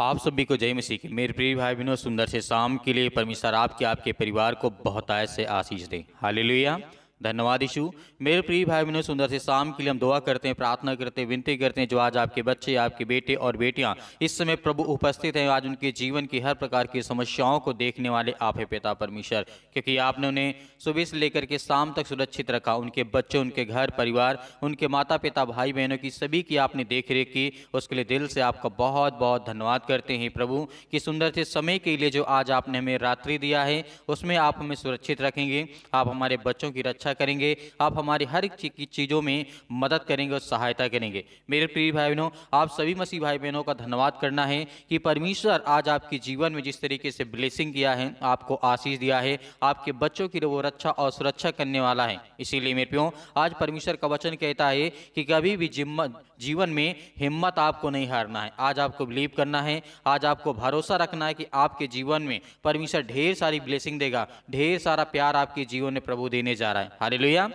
आप सभी को जय मसीह की मेरे प्रिय भाई बहनों सुंदर से शाम के लिए परमेश्वर आपके आपके परिवार को बहुत आय से आशीष दें हालेलुया धन्यवाद यीशु मेरे प्रिय भाई बहनों सुंदर से शाम के लिए हम दुआ करते हैं प्रार्थना करते हैं विनती करते हैं जो आज आपके बच्चे आपके बेटे और बेटियां इस समय प्रभु उपस्थित हैं आज उनके जीवन की हर प्रकार की समस्याओं को देखने वाले आप है पिता परमेश्वर क्योंकि आपने उन्हें सुबह से लेकर के शाम तक सुरक्षित रखा उनके बच्चों उनके घर परिवार उनके माता पिता भाई बहनों की सभी की आपने देख रेख की उसके लिए दिल से आपका बहुत बहुत धन्यवाद करते हैं प्रभु कि सुंदर से समय के लिए जो आज आपने हमें रात्रि दिया है उसमें आप हमें सुरक्षित रखेंगे आप हमारे बच्चों की रक्षा करेंगे आप हमारी हर एक चीज़ों में मदद करेंगे और सहायता करेंगे मेरे प्रिय भाई बहनों आप सभी मसीह भाई बहनों का धन्यवाद करना है कि परमेश्वर आज आपके जीवन में जिस तरीके से ब्लेसिंग किया है आपको आशीष दिया है आपके बच्चों की वो रक्षा और सुरक्षा करने वाला है इसीलिए मेरे प्यो आज परमेश्वर का वचन कहता है कि कभी भी जिम्मत जीवन में हिम्मत आपको नहीं हारना है आज आपको बिलीव करना है आज आपको भरोसा रखना है कि आपके जीवन में परमेश्वर ढेर सारी ब्लेसिंग देगा ढेर सारा प्यार आपके जीवन में प्रभु देने जा रहा है हालेलुया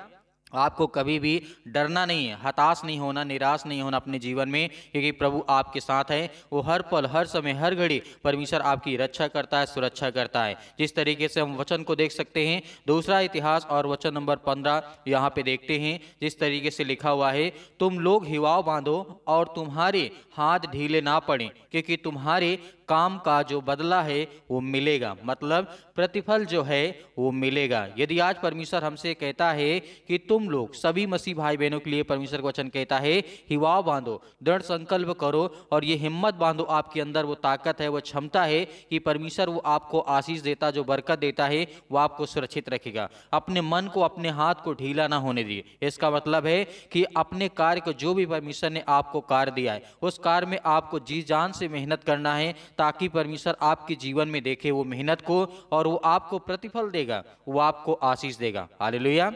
आपको कभी भी डरना नहीं है हताश नहीं होना निराश नहीं होना अपने जीवन में क्योंकि प्रभु आपके साथ है वो हर पल हर समय हर घड़ी परमेश्वर आपकी रक्षा करता है सुरक्षा करता है जिस तरीके से हम वचन को देख सकते हैं दूसरा इतिहास और वचन नंबर पंद्रह यहाँ पे देखते हैं जिस तरीके से लिखा हुआ है तुम लोग हिवाओ बांधो और तुम्हारे हाथ ढीले ना पड़े क्योंकि तुम्हारे काम का जो बदला है वो मिलेगा मतलब प्रतिफल जो है वो मिलेगा यदि आज परमेश्वर हमसे कहता है कि तुम लोग सभी मसीह भाई बहनों के लिए परमेश्वर का वचन कहता है हिवाव बांधो दृढ़ संकल्प करो और ये हिम्मत बांधो आपके अंदर वो ताकत है वो क्षमता है कि परमेश्वर वो आपको आशीष देता जो बरकत देता है वो आपको सुरक्षित रखेगा अपने मन को अपने हाथ को ढीला ना होने दिए इसका मतलब है कि अपने कार्य को जो भी परमेश्वर ने आपको कार्य दिया है उस कार्य में आपको जी जान से मेहनत करना है ताकि परमेश्वर आपके जीवन में देखे वो मेहनत को और वो आपको प्रतिफल देगा वो आपको आशीष देगा हालेलुया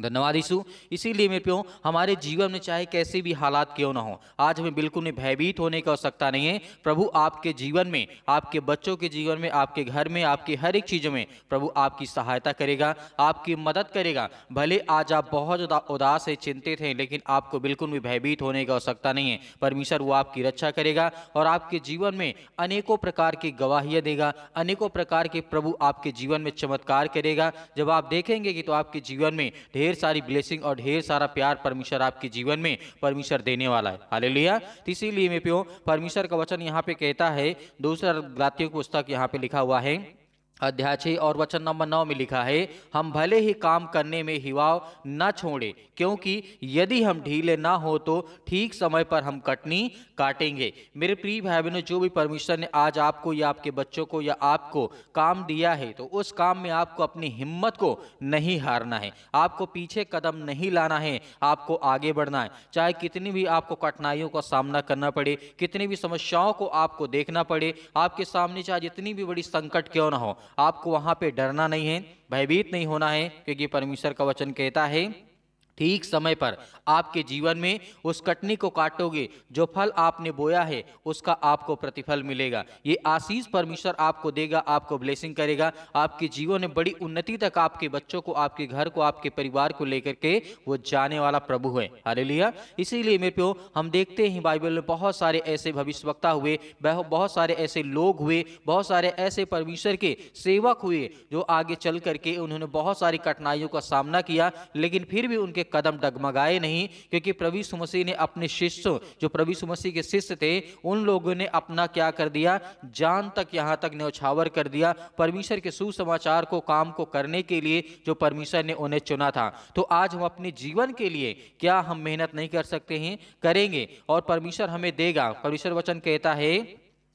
धन्यवाद यीशु इसीलिए मेरे प्यो हमारे जीवन में चाहे कैसे भी हालात क्यों ना हो आज हमें बिल्कुल भी भयभीत होने की आवश्यकता नहीं है प्रभु आपके जीवन में आपके बच्चों के जीवन में आपके घर में आपके हर एक चीज़ों में प्रभु आपकी सहायता करेगा आपकी मदद करेगा भले आज आप बहुत उदास है चिंतित हैं लेकिन आपको बिल्कुल भी भयभीत होने की आवश्यकता नहीं है परमेश्वर वो आपकी रक्षा करेगा और आपके जीवन में अनेकों प्रकार की गवाहियाँ देगा अनेकों प्रकार के प्रभु आपके जीवन में चमत्कार करेगा जब आप देखेंगे कि तो आपके जीवन में ढेर ढेर सारी ब्लेसिंग और ढेर सारा प्यार परमेश्वर आपके जीवन में परमेश्वर देने वाला है हाले लिया इसीलिए मैं प्यो परमेश्वर का वचन यहाँ पे कहता है दूसरा ग्रातियों पुस्तक यहाँ पे लिखा हुआ है अध्याय छः और वचन नंबर नौ में लिखा है हम भले ही काम करने में हिवाव न छोड़ें क्योंकि यदि हम ढीले ना हो तो ठीक समय पर हम कटनी काटेंगे मेरे प्रिय भाई बहनों जो भी परमेश्वर ने आज आपको या आपके बच्चों को या आपको काम दिया है तो उस काम में आपको अपनी हिम्मत को नहीं हारना है आपको पीछे कदम नहीं लाना है आपको आगे बढ़ना है चाहे कितनी भी आपको कठिनाइयों का सामना करना पड़े कितनी भी समस्याओं को आपको देखना पड़े आपके सामने चाहे जितनी भी बड़ी संकट क्यों ना हो आपको वहां पे डरना नहीं है भयभीत नहीं होना है क्योंकि परमेश्वर का वचन कहता है ठीक समय पर आपके जीवन में उस कटनी को काटोगे जो फल आपने बोया है उसका आपको प्रतिफल मिलेगा ये आशीष परमेश्वर आपको देगा आपको ब्लेसिंग करेगा आपके जीवन में बड़ी उन्नति तक आपके बच्चों को आपके घर को आपके परिवार को लेकर के वो जाने वाला प्रभु है हरे लिया इसीलिए मेरे प्यो हम देखते हैं बाइबल में बहुत सारे ऐसे भविष्यवक्ता हुए बहुत सारे ऐसे लोग हुए बहुत सारे ऐसे परमेश्वर के सेवक हुए जो आगे चल करके उन्होंने बहुत सारी कठिनाइयों का सामना किया लेकिन फिर भी उनके कदम डगमगाए नहीं क्योंकि प्रभु सुमसी ने अपने शिष्य जो प्रभु सुमसी के शिष्य थे उन लोगों ने अपना क्या कर दिया जान तक यहाँ तक न्यौछावर कर दिया परमेश्वर के सुसमाचार को काम को करने के लिए जो परमेश्वर ने उन्हें चुना था तो आज हम अपने जीवन के लिए क्या हम मेहनत नहीं कर सकते हैं करेंगे और परमेश्वर हमें देगा परमेश्वर वचन कहता है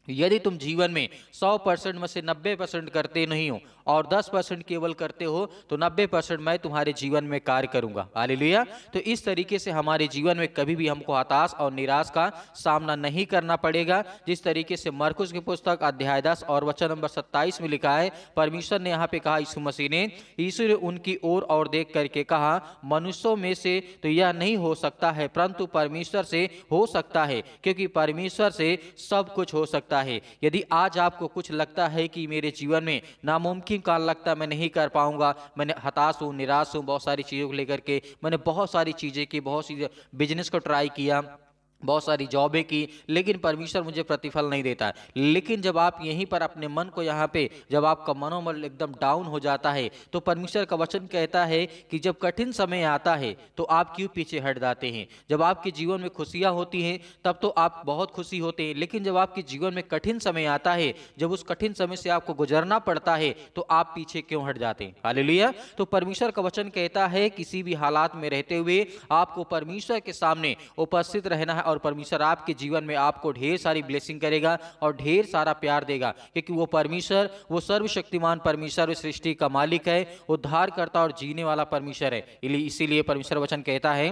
यदि तुम जीवन में 100 परसेंट में से 90 परसेंट करते नहीं हो और 10 परसेंट केवल करते हो तो 90 परसेंट मैं तुम्हारे जीवन में कार्य करूंगा लिया तो इस तरीके से हमारे जीवन में कभी भी हमको हताश और निराश का सामना नहीं करना पड़ेगा जिस तरीके से मरकुश की पुस्तक अध्याय दस और वचन नंबर सत्ताईस में लिखा है परमेश्वर ने यहाँ पे कहा यीशु मसीह ने यीशु ने उनकी ओर और देख करके कहा मनुष्यों में से तो यह नहीं हो सकता है परंतु परमेश्वर से हो सकता है क्योंकि परमेश्वर से सब कुछ हो सकता सकता है यदि आज आपको कुछ लगता है कि मेरे जीवन में नामुमकिन काल लगता मैं नहीं कर पाऊंगा मैंने हताश हूँ निराश हूँ बहुत सारी चीज़ों को लेकर के मैंने बहुत सारी चीज़ें की बहुत सी बिजनेस को ट्राई किया बहुत सारी जॉबें की लेकिन परमेश्वर मुझे प्रतिफल नहीं देता है लेकिन जब आप यहीं पर अपने मन को यहाँ पे जब आपका मनोबल एकदम डाउन हो जाता है तो परमेश्वर का वचन कहता है कि जब कठिन समय आता है तो आप क्यों पीछे हट जाते हैं जब आपके जीवन में खुशियाँ होती हैं तब तो आप बहुत खुशी होते हैं लेकिन जब आपके जीवन में कठिन समय आता है जब उस कठिन समय से आपको गुजरना पड़ता है तो आप पीछे क्यों हट जाते हैं लिया तो परमेश्वर का वचन कहता है किसी भी हालात में रहते हुए आपको परमेश्वर के सामने उपस्थित रहना है और और परमेश्वर आपके जीवन में आपको ढेर सारी ब्लेसिंग करेगा और ढेर सारा प्यार देगा क्योंकि वो परमेश्वर वो सर्वशक्तिमान परमेश्वर सृष्टि का मालिक है उद्धार करता और जीने वाला परमेश्वर है इसीलिए परमेश्वर वचन कहता है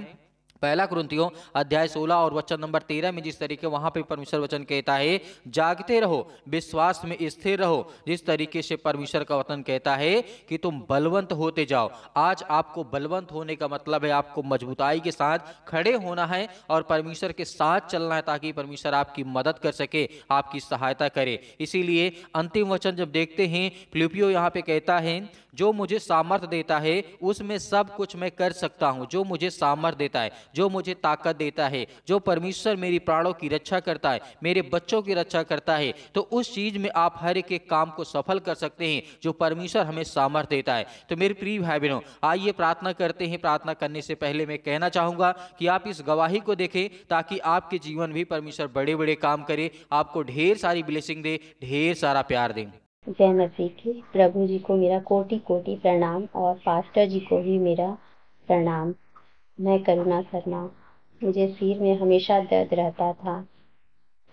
पहला क्रंथियों अध्याय 16 और वचन नंबर 13 में जिस तरीके वहां पे परमेश्वर वचन कहता है जागते रहो विश्वास में स्थिर रहो जिस तरीके से परमेश्वर का वचन कहता है कि तुम बलवंत होते जाओ आज आपको बलवंत होने का मतलब है आपको मजबूताई के साथ खड़े होना है और परमेश्वर के साथ चलना है ताकि परमेश्वर आपकी मदद कर सके आपकी सहायता करे इसीलिए अंतिम वचन जब देखते हैं फ्लिपियो यहाँ पे कहता है जो मुझे सामर्थ्य देता है उसमें सब कुछ मैं कर सकता हूँ जो मुझे सामर्थ्य देता है जो मुझे ताकत देता है जो परमेश्वर मेरी प्राणों की रक्षा करता है मेरे बच्चों की रक्षा करता है तो उस चीज़ में आप हर एक काम को सफल कर सकते हैं जो परमेश्वर हमें सामर्थ देता है तो मेरे प्रिय भाई बहनों आइए प्रार्थना करते हैं प्रार्थना करने से पहले मैं कहना चाहूँगा कि आप इस गवाही को देखें ताकि आपके जीवन भी परमेश्वर बड़े बड़े काम करे आपको ढेर सारी ब्लेसिंग दे ढेर सारा प्यार दे जय मसीह की प्रभु जी को मेरा कोटि कोटि प्रणाम और पास्टर जी को भी मेरा प्रणाम मैं करुणा शर्मा मुझे सिर में हमेशा दर्द रहता था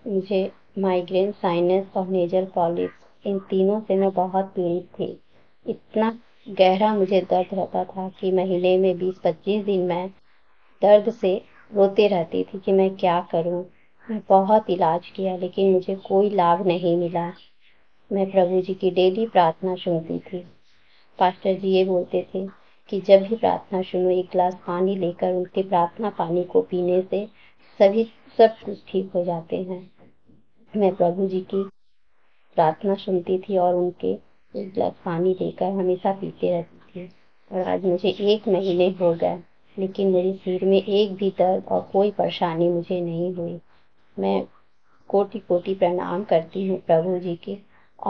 मुझे माइग्रेन साइनस और नेजल पॉलिस इन तीनों से मैं बहुत पीड़ित थी इतना गहरा मुझे दर्द रहता था कि महीने में 20-25 दिन मैं दर्द से रोते रहती थी कि मैं क्या करूं मैं बहुत इलाज किया लेकिन मुझे कोई लाभ नहीं मिला मैं प्रभु जी की डेली प्रार्थना सुनती थी पास्टर जी ये बोलते थे कि जब भी प्रार्थना सुनो एक गिलास पानी लेकर उनके प्रार्थना पानी को पीने से सभी सब कुछ ठीक हो जाते हैं मैं प्रभु जी की प्रार्थना सुनती थी और उनके एक गिलास पानी लेकर हमेशा पीते रहती थी और आज मुझे एक महीने हो गए लेकिन मेरे सिर में एक भी दर्द और कोई परेशानी मुझे नहीं हुई मैं कोटि कोटि प्रणाम करती हूँ प्रभु जी के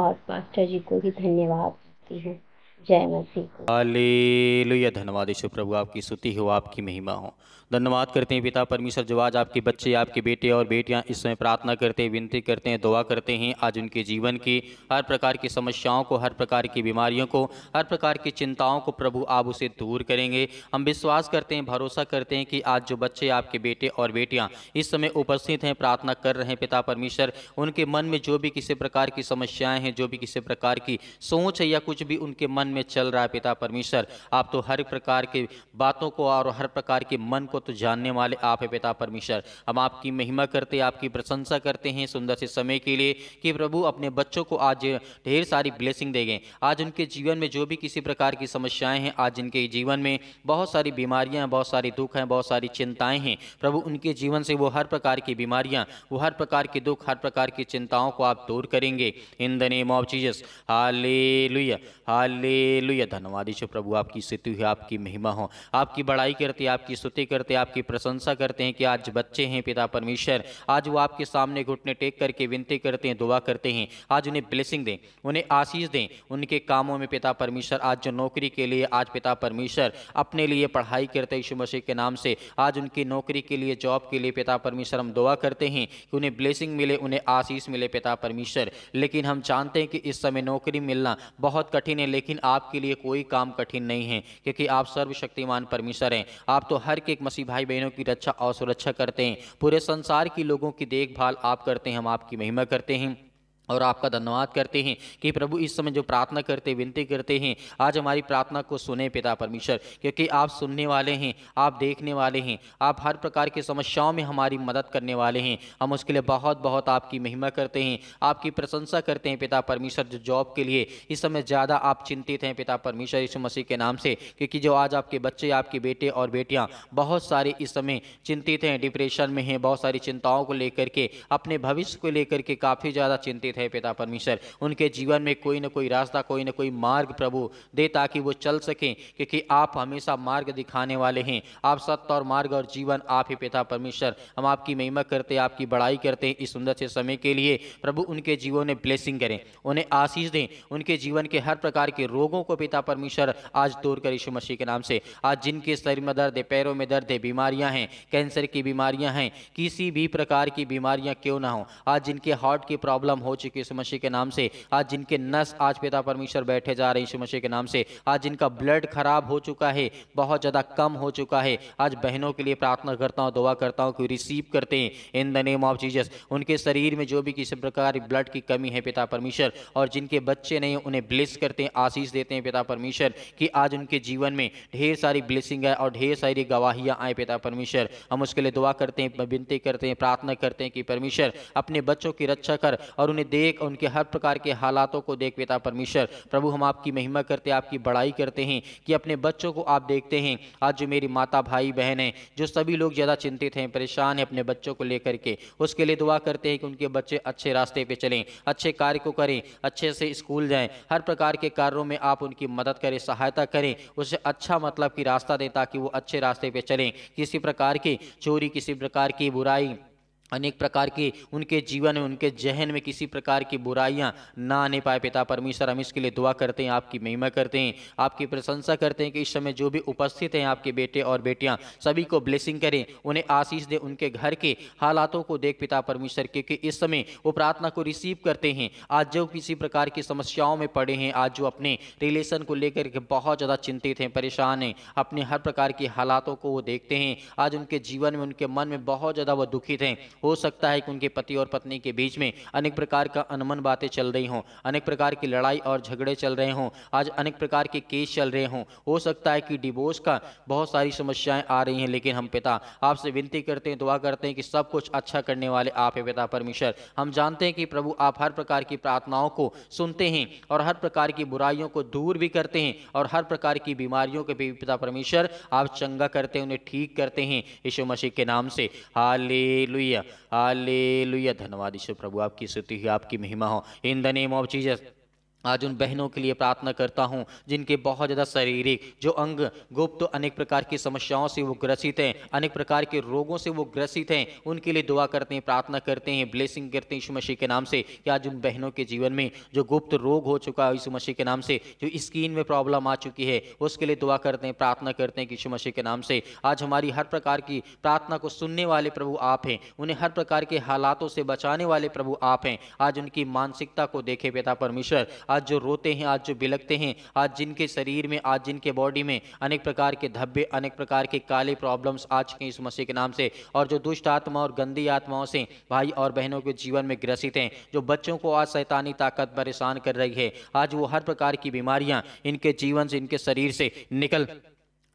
और मास्टर जी को भी धन्यवाद देती हूँ जय हालेलुया धन्यवाद ईश्वर प्रभु आपकी स्तुति हो आपकी महिमा हो धन्यवाद करते हैं पिता परमेश्वर जो आज आपके बच्चे आपके बेटे और बेटियां इस समय प्रार्थना करते हैं विनती करते हैं दुआ करते हैं आज उनके जीवन की हर प्रकार की समस्याओं को हर प्रकार की बीमारियों को हर प्रकार की चिंताओं को प्रभु आप उसे दूर करेंगे हम विश्वास करते हैं भरोसा करते हैं कि आज जो बच्चे आपके बेटे और बेटियाँ इस समय उपस्थित हैं प्रार्थना कर रहे हैं पिता परमेश्वर उनके मन में जो भी किसी प्रकार की समस्याएँ हैं जो भी किसी प्रकार की सोच है या कुछ भी उनके मन मन में चल रहा है पिता परमेश्वर आप तो हर प्रकार के बातों को और हर प्रकार के मन को तो जानने वाले आप है पिता परमेश्वर हम आपकी महिमा करते आपकी प्रशंसा करते हैं सुंदर से समय के लिए कि प्रभु अपने बच्चों को आज ढेर सारी ब्लेसिंग देंगे आज उनके जीवन में जो भी किसी प्रकार की समस्याएं हैं आज इनके जीवन में बहुत सारी बीमारियां हैं बहुत सारी दुख हैं बहुत सारी चिंताएं हैं प्रभु उनके जीवन से वो हर प्रकार की बीमारियां वो हर प्रकार के दुख हर प्रकार की चिंताओं को आप दूर करेंगे in the name of Jesus hallelujah हाले हालेलुया धन्यवाद ईश्वर प्रभु आपकी स्तुति हो आपकी महिमा हो आपकी बड़ाई करते आपकी स्तुति करते आपकी प्रशंसा करते हैं कि आज बच्चे हैं पिता परमेश्वर आज वो आपके सामने घुटने टेक करके विनती करते हैं दुआ करते हैं आज उन्हें ब्लेसिंग दें उन्हें आशीष दें उनके कामों में पिता परमेश्वर आज जो नौकरी के लिए आज पिता परमेश्वर अपने लिए पढ़ाई करते यीशु मसीह के नाम से आज उनकी नौकरी के लिए जॉब के लिए पिता परमेश्वर हम दुआ करते हैं कि उन्हें ब्लेसिंग मिले उन्हें आशीष मिले पिता परमेश्वर लेकिन हम जानते हैं कि इस समय नौकरी मिलना बहुत कठिन है लेकिन आपके लिए कोई काम कठिन नहीं है क्योंकि आप सर्वशक्तिमान परमेश्वर हैं आप तो हर एक मसीह भाई बहनों की रक्षा और सुरक्षा करते हैं पूरे संसार के लोगों की देखभाल आप करते हैं हम आपकी महिमा करते हैं और आपका धन्यवाद करते हैं कि प्रभु इस समय जो प्रार्थना करते विनती करते हैं आज हमारी प्रार्थना को सुने पिता परमेश्वर क्योंकि आप सुनने वाले हैं आप देखने वाले हैं आप हर प्रकार की समस्याओं में हमारी मदद करने वाले हैं हम उसके लिए बहुत बहुत आपकी महिमा करते हैं आपकी प्रशंसा करते हैं पिता परमेश्वर जो जॉब के लिए इस समय ज़्यादा आप चिंतित हैं पिता परमेश्वर यीशु मसीह के नाम से क्योंकि जो आज आपके बच्चे आपके बेटे और बेटियाँ बहुत सारे इस समय चिंतित हैं डिप्रेशन में हैं बहुत सारी चिंताओं को लेकर के अपने भविष्य को लेकर के काफ़ी ज़्यादा चिंतित है पिता परमेश्वर उनके जीवन में कोई ना कोई रास्ता कोई ना कोई मार्ग प्रभु दे ताकि वो चल सकें क्योंकि आप हमेशा मार्ग दिखाने वाले हैं आप सत्य और मार्ग और जीवन आप ही पिता परमेश्वर हम आपकी महिमा करते आपकी बड़ाई करते हैं इस सुंदर से समय के लिए प्रभु उनके जीवन में ब्लेसिंग करें उन्हें आशीष दें उनके जीवन के हर प्रकार के रोगों को पिता परमेश्वर आज दूर कर यीशु मसीह के नाम से आज जिनके शरीर में दर्द है पैरों में दर्द है बीमारियां हैं कैंसर की बीमारियां हैं किसी भी प्रकार की बीमारियां क्यों ना हो आज जिनके हार्ट की प्रॉब्लम हो चुकी मसीह के यीशु मसीह के नाम से आज जिनके नस आज पिता परमेश्वर बैठे जा रहे यीशु मसीह के नाम से आज जिनका ब्लड खराब हो चुका है बहुत ज़्यादा कम हो चुका है आज बहनों के लिए प्रार्थना करता हूँ दुआ करता हूँ कि रिसीव करते हैं in the name of Jesus उनके शरीर में जो भी किसी प्रकार ब्लड की कमी है पिता परमेश्वर और जिनके बच्चे नहीं उन्हें ब्लिस करते हैं आशीष देते हैं पिता परमेश्वर कि आज उनके जीवन में ढेर सारी ब्लेसिंग है और ढेर सारी गवाहियाँ आए पिता परमेश्वर हम उसके लिए दुआ करते हैं विनती करते हैं प्रार्थना करते हैं कि परमेश्वर अपने बच्चों की रक्षा कर और उन्हें देख उनके हर प्रकार के हालातों को देख पिता परमेश्वर प्रभु हम आपकी महिमा करते आपकी बड़ाई करते हैं कि अपने बच्चों को आप देखते हैं आज जो मेरी माता भाई बहन है जो सभी लोग ज़्यादा चिंतित हैं परेशान हैं अपने बच्चों को लेकर के उसके लिए दुआ करते हैं कि उनके बच्चे अच्छे रास्ते पर चलें अच्छे कार्य को करें अच्छे से स्कूल जाएँ हर प्रकार के कार्यों में आप उनकी मदद करें सहायता करें उसे अच्छा मतलब कि रास्ता दें ताकि वो अच्छे रास्ते पर चलें किसी प्रकार की चोरी किसी प्रकार की बुराई अनेक प्रकार के उनके जीवन में उनके जहन में किसी प्रकार की बुराइयां ना आने पाए पिता परमेश्वर हम इसके लिए दुआ करते हैं आपकी महिमा करते हैं आपकी प्रशंसा करते हैं कि इस समय जो भी उपस्थित हैं आपके बेटे और बेटियां सभी को ब्लेसिंग करें उन्हें आशीष दें उनके घर के हालातों को देख पिता परमेश्वर क्योंकि इस समय वो प्रार्थना को रिसीव करते हैं आज जो किसी प्रकार की समस्याओं में पड़े हैं आज जो अपने रिलेशन को लेकर के बहुत ज़्यादा चिंतित हैं परेशान हैं अपने हर प्रकार के हालातों को वो देखते हैं आज उनके जीवन में उनके मन में बहुत ज़्यादा वो दुखित हैं हो सकता है कि उनके पति और पत्नी के बीच में अनेक प्रकार का अनमन बातें चल रही हों अनेक प्रकार की लड़ाई और झगड़े चल रहे हों आज अनेक प्रकार के केस चल रहे हों हो सकता है कि डिवोर्स का बहुत सारी समस्याएं आ रही हैं लेकिन हम पिता आपसे विनती करते हैं दुआ करते हैं कि सब कुछ अच्छा करने वाले आप हैं पिता परमेश्वर हम जानते हैं कि प्रभु आप हर प्रकार की प्रार्थनाओं को सुनते हैं और हर प्रकार की बुराइयों को दूर भी करते हैं और हर प्रकार की बीमारियों के भी पिता परमेश्वर आप चंगा करते हैं उन्हें ठीक करते हैं यशु मसीह के नाम से हाल लुइया हालेलुया धन्यवाद ईश्वर प्रभु आपकी स्तुति आपकी महिमा हो in the name of Jesus आज उन बहनों के लिए प्रार्थना करता हूँ जिनके बहुत ज़्यादा शारीरिक जो अंग गुप्त तो अनेक प्रकार की समस्याओं से वो ग्रसित हैं अनेक प्रकार के रोगों से वो ग्रसित हैं उनके लिए दुआ करते हैं प्रार्थना करते हैं ब्लेसिंग करते हैं यीशु के नाम से कि आज उन बहनों के जीवन में जो गुप्त रोग हो चुका है ईशु मसीह के नाम से जो स्किन में प्रॉब्लम आ चुकी है उसके लिए दुआ करते हैं प्रार्थना करते हैं कि ईशु के नाम से आज हमारी हर प्रकार की प्रार्थना को सुनने वाले प्रभु आप हैं उन्हें हर प्रकार के हालातों से बचाने वाले प्रभु आप हैं आज उनकी मानसिकता को देखे पिता परमेश्वर आज आज जो रोते हैं आज जो बिलकते हैं आज जिनके शरीर में आज जिनके बॉडी में अनेक प्रकार के धब्बे अनेक प्रकार के काले प्रॉब्लम्स आज के इस मसीह के नाम से और जो दुष्ट आत्मा और गंदी आत्माओं से भाई और बहनों के जीवन में ग्रसित हैं जो बच्चों को आज सैतानी ताकत परेशान कर रही है आज वो हर प्रकार की बीमारियां इनके जीवन से इनके शरीर से निकल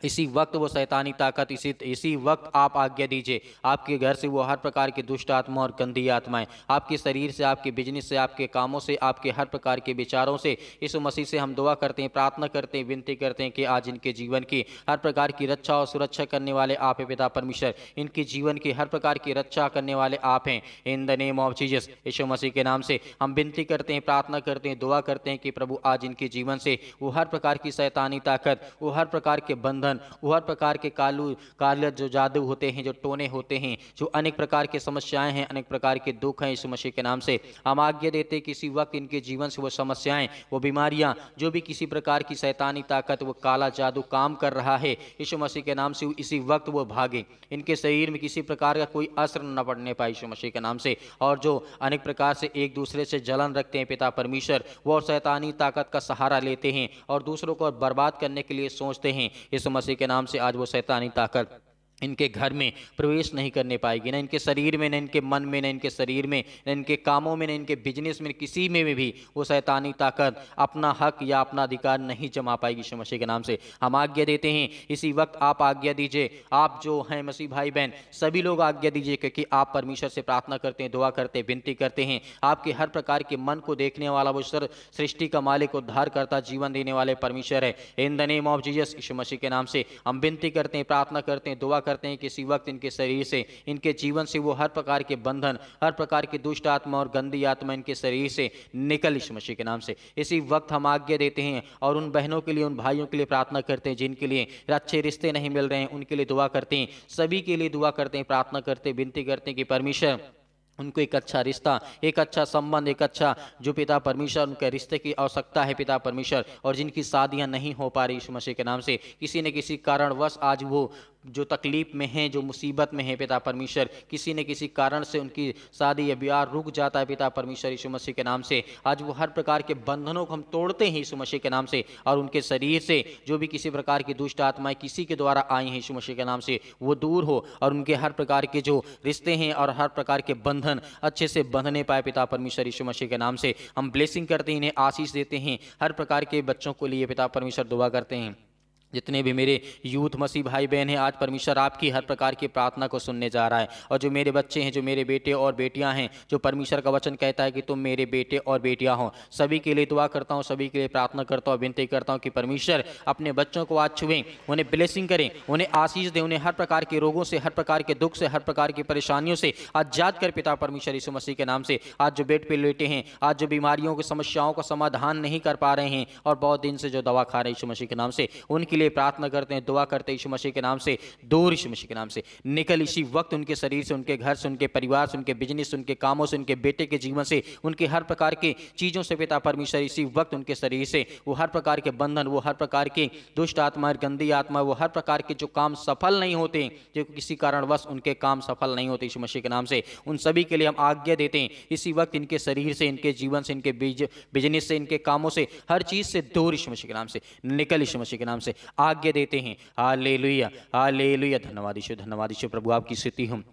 इसी वक्त वो सैतानी ताकत इसी इसी वक्त आप आज्ञा दीजिए आपके घर से वो हर प्रकार की दुष्ट आत्मा और गंदी आत्माएं आपके शरीर से आपके बिजनेस से आपके कामों से आपके हर प्रकार के विचारों से इस मसीह से हम दुआ करते हैं प्रार्थना करते हैं विनती करते हैं कि आज इनके जीवन की हर प्रकार की रक्षा और सुरक्षा करने वाले आप हैं पिता परमेश्वर इनके जीवन की हर प्रकार की रक्षा करने वाले आप हैं in the name of Jesus Yeshu Masih के नाम से हम विनती करते हैं प्रार्थना करते हैं दुआ करते हैं कि प्रभु आज इनके जीवन से वो हर प्रकार की सैतानी ताकत वो हर प्रकार के बंधन चंद्रन हर प्रकार के कालू काले जो जादू होते हैं जो टोने होते हैं जो अनेक प्रकार के समस्याएं हैं अनेक प्रकार के दुख हैं इस मसीह के नाम से हम आज्ञा देते किसी वक्त इनके जीवन से वो समस्याएं वो बीमारियां जो भी किसी प्रकार की शैतानी ताकत वो काला जादू काम कर रहा है यीशु मसीह के नाम से इसी वक्त वो भागे इनके शरीर में किसी प्रकार का कोई असर न पड़ने पाए यीशु मसीह के नाम से और जो अनेक प्रकार से एक दूसरे से जलन रखते हैं पिता परमेश्वर वो और शैतानी ताकत का सहारा लेते हैं और दूसरों को बर्बाद करने के लिए सोचते हैं इस मसीह के नाम से आज वो शैतानी ताकत इनके घर में प्रवेश नहीं करने पाएगी ना इनके शरीर में ना इनके मन में ना इनके शरीर में ना इनके कामों में ना इनके बिजनेस में किसी में भी वो शैतानी ताकत अपना हक या अपना अधिकार नहीं जमा पाएगी शमशी मसीह के नाम से हम आज्ञा देते हैं इसी वक्त आप आज्ञा दीजिए आप जो हैं मसीह भाई बहन सभी लोग आज्ञा दीजिए क्योंकि आप परमेश्वर से प्रार्थना करते हैं दुआ करते हैं विनती करते हैं आपके हर प्रकार के मन को देखने वाला वो सर सृष्टि का मालिक उद्धार करता जीवन देने वाले परमेश्वर है in the name of Jesus Yeshu Masih के नाम से हम विनती करते हैं प्रार्थना करते हैं दुआ दुआ करते हैं कि इसी वक्त इनके शरीर से इनके जीवन से वो हर प्रकार के बंधन हर प्रकार की दुष्ट आत्मा और गंदी आत्मा इनके शरीर से निकल इस मसीह के नाम से इसी वक्त हम आज्ञा देते हैं और उन बहनों के लिए उन भाइयों के लिए प्रार्थना करते हैं जिनके लिए अच्छे रिश्ते नहीं मिल रहे हैं उनके लिए दुआ करते हैं सभी के लिए दुआ करते हैं प्रार्थना करते हैं विनती करते हैं कि परमेश्वर उनको एक अच्छा रिश्ता एक अच्छा संबंध एक अच्छा जो पिता परमेश्वर उनके रिश्ते की आवश्यकता है पिता परमेश्वर और जिनकी शादियां नहीं हो पा रही इस मसीह के नाम से किसी न किसी कारणवश आज वो जो तकलीफ में हैं जो मुसीबत में हैं पिता परमेश्वर किसी न किसी कारण से उनकी शादी या ब्याह रुक जाता है पिता परमेश्वर यीशु मसीह के नाम से आज वो हर प्रकार के बंधनों को हम तोड़ते हैं यीशु मसीह के नाम से और उनके शरीर से जो भी किसी प्रकार की दुष्ट आत्माएं किसी के द्वारा आई हैं यीशु मसीह के नाम से वो दूर हो और उनके हर प्रकार के जो रिश्ते हैं और हर प्रकार के बंधन अच्छे से बंधने पाए पिता परमेश्वर यीशु मसीह के नाम से हम ब्लेसिंग करते हैं इन्हें आशीष देते हैं हर प्रकार के बच्चों के लिए पिता परमेश्वर दुआ करते हैं जितने भी मेरे यूथ मसीह भाई बहन हैं आज परमेश्वर आपकी हर प्रकार की प्रार्थना को सुनने जा रहा है और जो मेरे बच्चे हैं जो मेरे बेटे और बेटियां हैं जो परमेश्वर का वचन कहता है कि तुम मेरे बेटे और बेटियां हो सभी के लिए दुआ करता हूँ सभी के लिए प्रार्थना करता हूँ विनती करता हूँ कि परमेश्वर अपने बच्चों को आज छुएं उन्हें ब्लेसिंग करें उन्हें आशीष दें उन्हें हर प्रकार के रोगों से हर प्रकार के दुख से हर प्रकार की परेशानियों से आजाद कर पिता परमेश्वर यीशु मसीह के नाम से आज जो बेड पर लेटे हैं आज जो बीमारियों की समस्याओं का समाधान नहीं कर पा रहे हैं और बहुत दिन से जो दवा खा रहे हैं यीशु मसीह के नाम से उनके लिए लिए प्रार्थना करते हैं दुआ करते हैं यीशु मसीह के नाम से दूर यीशु मसीह के नाम से निकल इसी वक्त उनके शरीर से उनके घर से उनके परिवार से उनके बिजनेस से उनके कामों से उनके बेटे के जीवन से उनके हर प्रकार के चीज़ों से पिता परमेश्वर इसी वक्त उनके शरीर से वो हर प्रकार के बंधन वो हर प्रकार की दुष्ट आत्मा गंदी आत्मा वो हर प्रकार के जो काम सफल नहीं होते जो किसी कारणवश उनके काम सफल नहीं होते यीशु मसीह के नाम से उन सभी के लिए हम आज्ञा देते हैं इसी वक्त इनके शरीर से इनके जीवन से इनके बिजनेस से इनके कामों से हर चीज़ से दूर यीशु मसीह के नाम से निकल यीशु मसीह के नाम से आज्ञा देते हैं ले ले लुया धन्यवाद ईश्वर धन्यवाद ईश्वर प्रभु आपकी स्थिति हम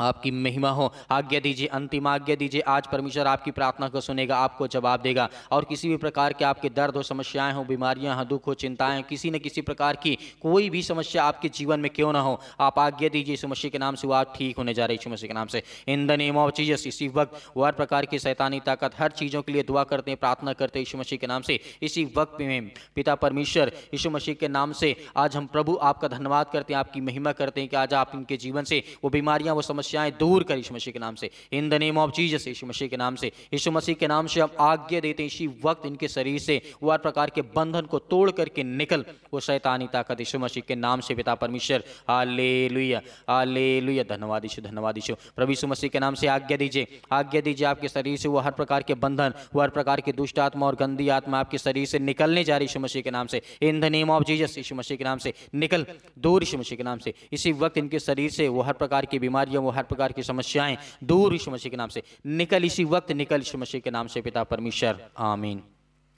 आपकी महिमा हो आज्ञा दीजिए अंतिम आज्ञा दीजिए आज परमेश्वर आपकी प्रार्थना को सुनेगा आपको जवाब देगा और किसी भी प्रकार के आपके दर्द हो समस्याएं हो बीमारियां हो दुख हो चिंताएं किसी न किसी प्रकार की कोई भी समस्या आपके जीवन में क्यों ना हो आप आज्ञा दीजिए इस मसीह के नाम से वो आज ठीक होने जा रही यीशु मसीह के नाम से in the name of Jesus इसी वक्त वो हर प्रकार की शैतानी ताकत हर चीज़ों के लिए दुआ करते हैं प्रार्थना करते हैं यीशु मसीह के नाम से इसी वक्त में पिता परमेश्वर यीशु मसीह के नाम से आज हम प्रभु आपका धन्यवाद करते हैं आपकी महिमा करते हैं कि आज आप इनके जीवन से वो बीमारियाँ वो समस्या समस्याएं दूर कर यीशु मसीह के नाम से in the name of Jesus Yeshu Masih के नाम से यीशु मसीह के नाम से हम आज्ञा देते हैं इसी वक्त इनके शरीर से वो हर प्रकार के बंधन को तोड़ करके निकल वो शैतानी ताकत यीशु मसीह के नाम से पिता परमेश्वर आले लुया आले धन्यवाद यीशु धन्यवाद यीशु प्रभु यीशु मसीह के नाम से आज्ञा दीजिए आज्ञा दीजिए आपके शरीर से वो हर प्रकार के बंधन वो हर प्रकार की दुष्ट आत्मा और गंदी आत्मा आपके शरीर से निकलने जा रही यीशु मसीह के नाम से in the name of Jesus Yeshu Masih के नाम से निकल दूर यीशु मसीह के नाम से इसी वक्त इनके शरीर से वो हर प्रकार की बीमारियां वो हर प्रकार की समस्याएं दूर यीशु मसीह के नाम से निकल इसी वक्त निकल यीशु मसीह के नाम से पिता परमेश्वर आमीन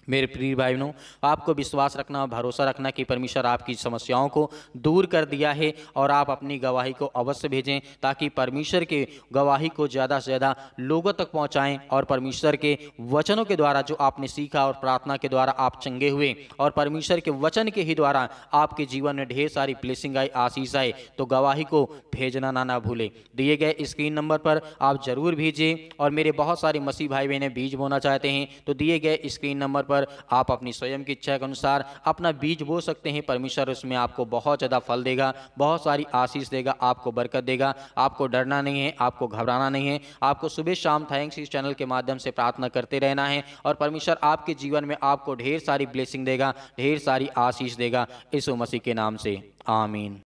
मेरे प्रिय भाई बहनों आपको विश्वास रखना भरोसा रखना कि परमेश्वर आपकी समस्याओं को दूर कर दिया है और आप अपनी गवाही को अवश्य भेजें ताकि परमेश्वर के गवाही को ज़्यादा से ज़्यादा लोगों तक पहुँचाएँ और परमेश्वर के वचनों के द्वारा जो आपने सीखा और प्रार्थना के द्वारा आप चंगे हुए और परमेश्वर के वचन के ही द्वारा आपके जीवन में ढेर सारी ब्लेसिंग आई आशीष आए तो गवाही को भेजना ना ना भूलें दिए गए स्क्रीन नंबर पर आप ज़रूर भेजें और मेरे बहुत सारे मसीह भाई बहनें बीज बोना चाहते हैं तो दिए गए स्क्रीन नंबर पर पर आप अपनी स्वयं की इच्छा के अनुसार अपना बीज बो सकते हैं परमेश्वर उसमें आपको बहुत ज़्यादा फल देगा बहुत सारी आशीष देगा आपको बरकत देगा आपको डरना नहीं है आपको घबराना नहीं है आपको सुबह शाम थैंक्स इस चैनल के माध्यम से प्रार्थना करते रहना है और परमेश्वर आपके जीवन में आपको ढेर सारी ब्लेसिंग देगा ढेर सारी आशीष देगा यीशु मसीह के नाम से आमीन